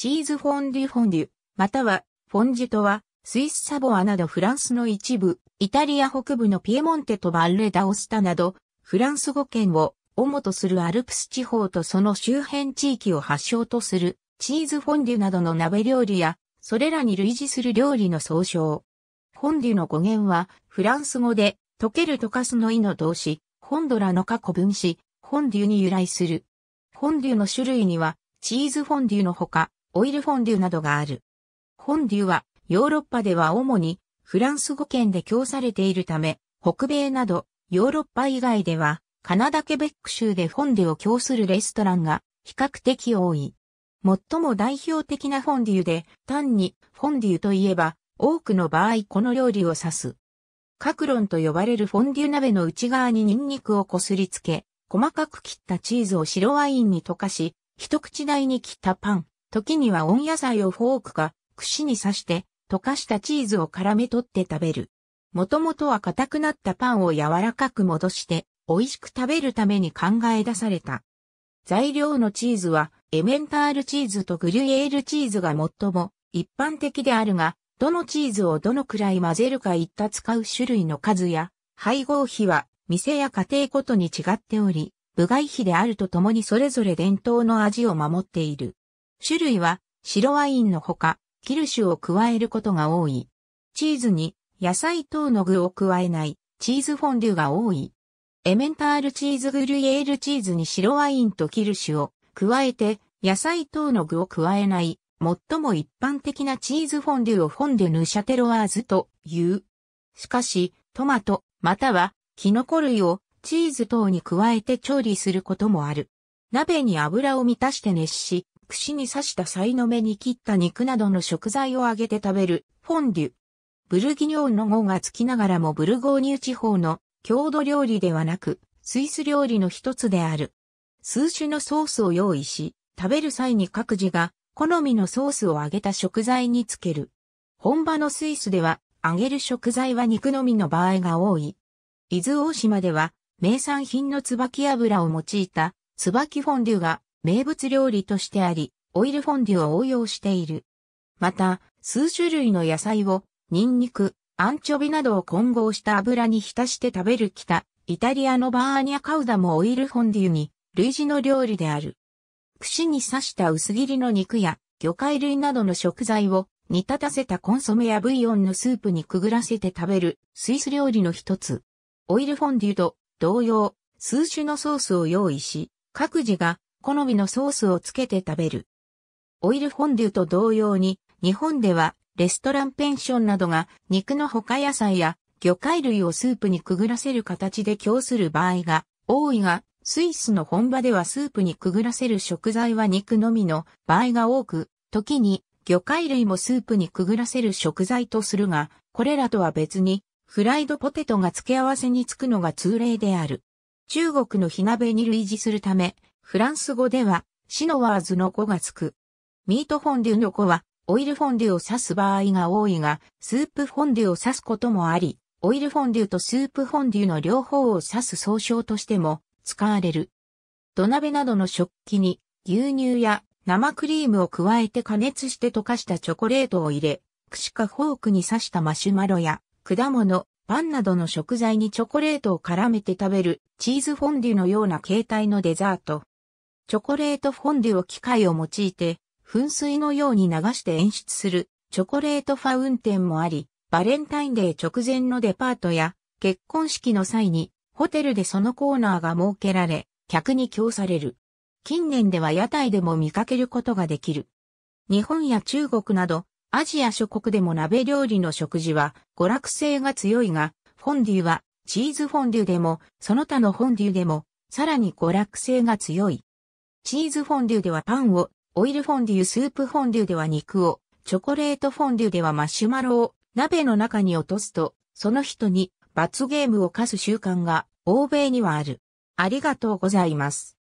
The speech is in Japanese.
チーズフォンデュフォンデュ、またはフォンジュとは、スイスサボアなどフランスの一部、イタリア北部のピエモンテとバルレダオスタなど、フランス語圏を主とするアルプス地方とその周辺地域を発祥とする、チーズフォンデュなどの鍋料理や、それらに類似する料理の総称。フォンデュの語源は、フランス語で、溶ける溶かすの意の動詞、ホンドラの過去分詞、フォンデュに由来する。フォンデュの種類には、チーズフォンデュのほか、オイルフォンデュなどがある。フォンデュはヨーロッパでは主にフランス語圏で供されているため、北米などヨーロッパ以外ではカナダケベック州でフォンデュを供するレストランが比較的多い。最も代表的なフォンデュで単にフォンデュといえば多くの場合この料理を指す。カクロンと呼ばれるフォンデュ鍋の内側にニンニクをこすりつけ、細かく切ったチーズを白ワインに溶かし、一口大に切ったパン、時には温野菜をフォークか串に刺して溶かしたチーズを絡め取って食べる。もともとは硬くなったパンを柔らかく戻して美味しく食べるために考え出された。材料のチーズはエメンタールチーズとグリュエールチーズが最も一般的であるが、どのチーズをどのくらい混ぜるかいった使う種類の数や配合費は店や家庭ごとに違っており、部外費であるとともにそれぞれ伝統の味を守っている。種類は白ワインのほか、キルシュを加えることが多い。チーズに野菜等の具を加えないチーズフォンデュが多い。エメンタールチーズグルイエールチーズに白ワインとキルシュを加えて野菜等の具を加えない最も一般的なチーズフォンデュをフォンデュヌシャテロワーズという。しかし、トマト、またはキノコ類をチーズ等に加えて調理することもある。鍋に油を満たして熱し、串に刺した菜の目に切った肉などの食材を揚げて食べる、フォンデュ。ブルギニョンの語がつきながらもブルゴーニュ地方の郷土料理ではなく、スイス料理の一つである。数種のソースを用意し、食べる際に各自が好みのソースを揚げた食材につける。本場のスイスでは、揚げる食材は肉のみの場合が多い。伊豆大島では、名産品の椿油を用いた椿フォンデュが名物料理としてあり、オイルフォンデュを応用している。また、数種類の野菜を、ニンニク、アンチョビなどを混合した油に浸して食べる北、イタリアのバーニャカウダもオイルフォンデュに、類似の料理である。串に刺した薄切りの肉や、魚介類などの食材を、煮立たせたコンソメやブイヨンのスープにくぐらせて食べる、スイス料理の一つ。オイルフォンデュと、同様、数種のソースを用意し、各自が好みのソースをつけて食べる。オイルフォンデュと同様に、日本ではレストランペンションなどが肉の他野菜や魚介類をスープにくぐらせる形で供する場合が多いが、スイスの本場ではスープにくぐらせる食材は肉のみの場合が多く、時に魚介類もスープにくぐらせる食材とするが、これらとは別にフライドポテトが付け合わせにつくのが通例である。中国の火鍋に類似するため、フランス語では、シノワーズの語がつく。ミートフォンデュの語は、オイルフォンデュを指す場合が多いが、スープフォンデュを指すこともあり、オイルフォンデュとスープフォンデュの両方を指す総称としても使われる。土鍋などの食器に牛乳や生クリームを加えて加熱して溶かしたチョコレートを入れ、串かフォークに刺したマシュマロや果物、パンなどの食材にチョコレートを絡めて食べるチーズフォンデュのような形態のデザート。チョコレートフォンデュを機械を用いて、噴水のように流して演出するチョコレートファウンテンもあり、バレンタインデー直前のデパートや結婚式の際にホテルでそのコーナーが設けられ、客に供される。近年では屋台でも見かけることができる。日本や中国などアジア諸国でも鍋料理の食事は娯楽性が強いが、フォンデュはチーズフォンデュでもその他のフォンデュでもさらに娯楽性が強い。チーズフォンデュではパンを、オイルフォンデュスープフォンデュでは肉を、チョコレートフォンデュではマシュマロを鍋の中に落とすと、その人に罰ゲームを課す習慣が欧米にはある。ありがとうございます。